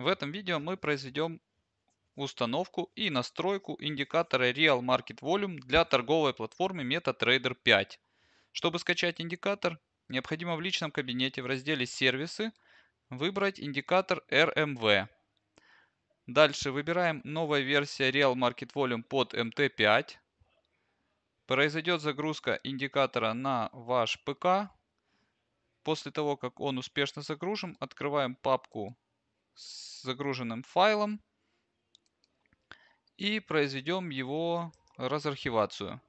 В этом видео мы произведем установку и настройку индикатора Real Market Volume для торговой платформы MetaTrader 5. Чтобы скачать индикатор, необходимо в личном кабинете в разделе «Сервисы» выбрать индикатор RMV. Дальше выбираем новая версия Real Market Volume под MT5. Произойдет загрузка индикатора на ваш ПК. После того, как он успешно загружен, открываем папку с загруженным файлом и произведем его разархивацию.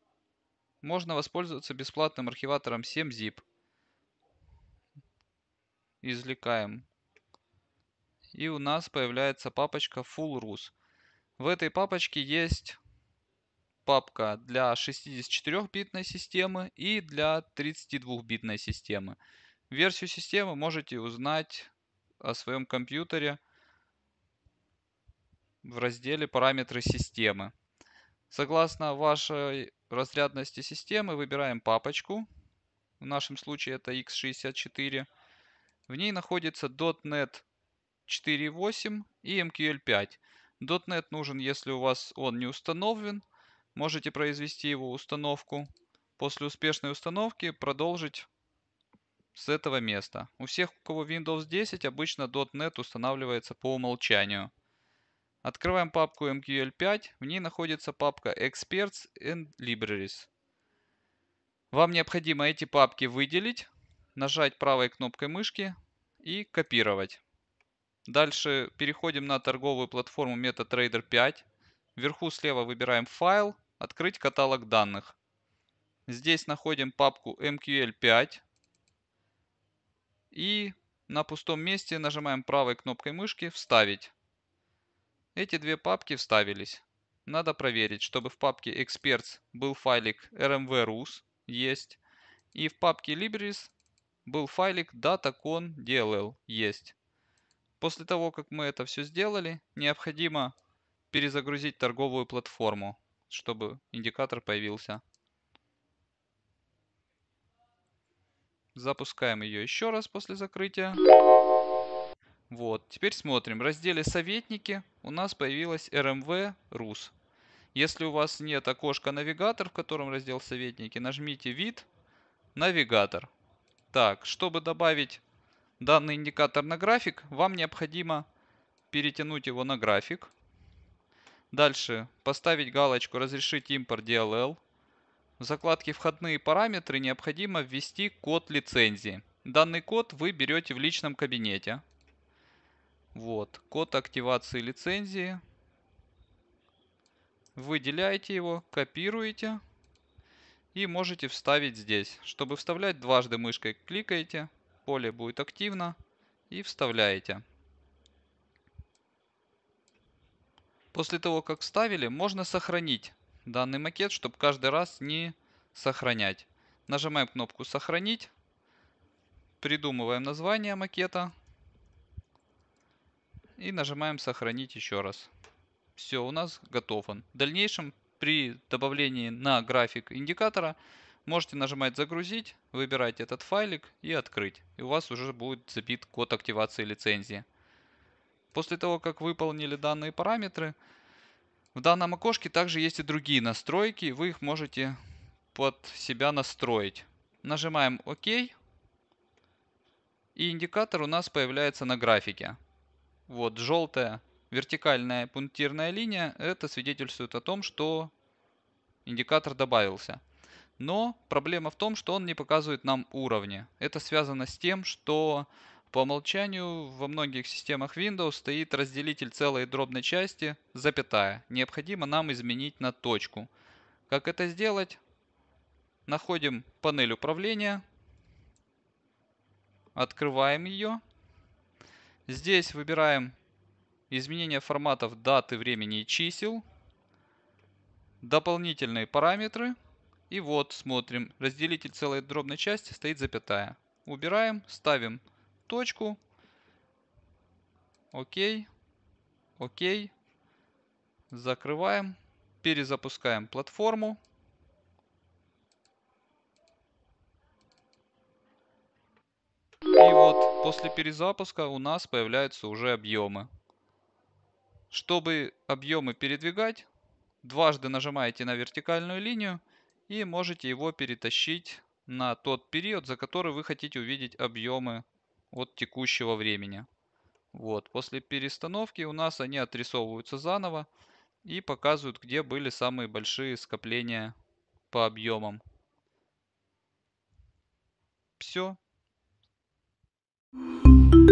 Можно воспользоваться бесплатным архиватором 7zip. Извлекаем. И у нас появляется папочка fullrus. В этой папочке есть папка для 64-битной системы и для 32-битной системы. Версию системы можете узнать о своем компьютере – в разделе «Параметры системы». Согласно вашей разрядности системы выбираем папочку. В нашем случае это x64. В ней находится .NET 4.8 и MQL5. Эм .NET нужен, если у вас он не установлен. Можете произвести его установку. После успешной установки продолжить с этого места. У всех, у кого Windows 10, обычно .NET устанавливается по умолчанию. Открываем папку MQL5. В ней находится папка Experts and Libraries. Вам необходимо эти папки выделить, нажать правой кнопкой мышки и копировать. Дальше переходим на торговую платформу MetaTrader 5. Вверху слева выбираем файл, открыть каталог данных. Здесь находим папку MQL5. И на пустом месте нажимаем правой кнопкой мышки «Вставить». Эти две папки вставились. Надо проверить, чтобы в папке Experts был файлик rmv.rus, есть, и в папке Libris был файлик datacon.dll, есть. После того, как мы это все сделали, необходимо перезагрузить торговую платформу, чтобы индикатор появился. Запускаем ее еще раз после закрытия. Вот, теперь смотрим. В разделе «Советники» у нас появилась РМВ Рус. Если у вас нет окошка «Навигатор», в котором раздел «Советники», нажмите «Вид», «Навигатор». Так, чтобы добавить данный индикатор на график, вам необходимо перетянуть его на график. Дальше поставить галочку «Разрешить импорт DLL». В закладке «Входные параметры» необходимо ввести код лицензии. Данный код вы берете в личном кабинете. Вот, код активации лицензии. Выделяете его, копируете и можете вставить здесь. Чтобы вставлять, дважды мышкой кликаете, поле будет активно и вставляете. После того, как вставили, можно сохранить данный макет, чтобы каждый раз не сохранять. Нажимаем кнопку «Сохранить», придумываем название макета, и нажимаем сохранить еще раз. Все, у нас готов он. В дальнейшем при добавлении на график индикатора можете нажимать загрузить, выбирать этот файлик и открыть. И у вас уже будет забит код активации лицензии. После того, как выполнили данные параметры, в данном окошке также есть и другие настройки. Вы их можете под себя настроить. Нажимаем ОК. И индикатор у нас появляется на графике. Вот желтая вертикальная пунктирная линия, это свидетельствует о том, что индикатор добавился. Но проблема в том, что он не показывает нам уровни. Это связано с тем, что по умолчанию во многих системах Windows стоит разделитель целой и дробной части, запятая. Необходимо нам изменить на точку. Как это сделать? Находим панель управления, открываем ее Здесь выбираем изменение форматов даты, времени и чисел. Дополнительные параметры. И вот смотрим, разделитель целой дробной части стоит запятая. Убираем, ставим точку. Окей. Окей. Закрываем. Перезапускаем платформу. И вот После перезапуска у нас появляются уже объемы. Чтобы объемы передвигать, дважды нажимаете на вертикальную линию и можете его перетащить на тот период, за который вы хотите увидеть объемы от текущего времени. Вот. После перестановки у нас они отрисовываются заново и показывают, где были самые большие скопления по объемам. Все, Thank you.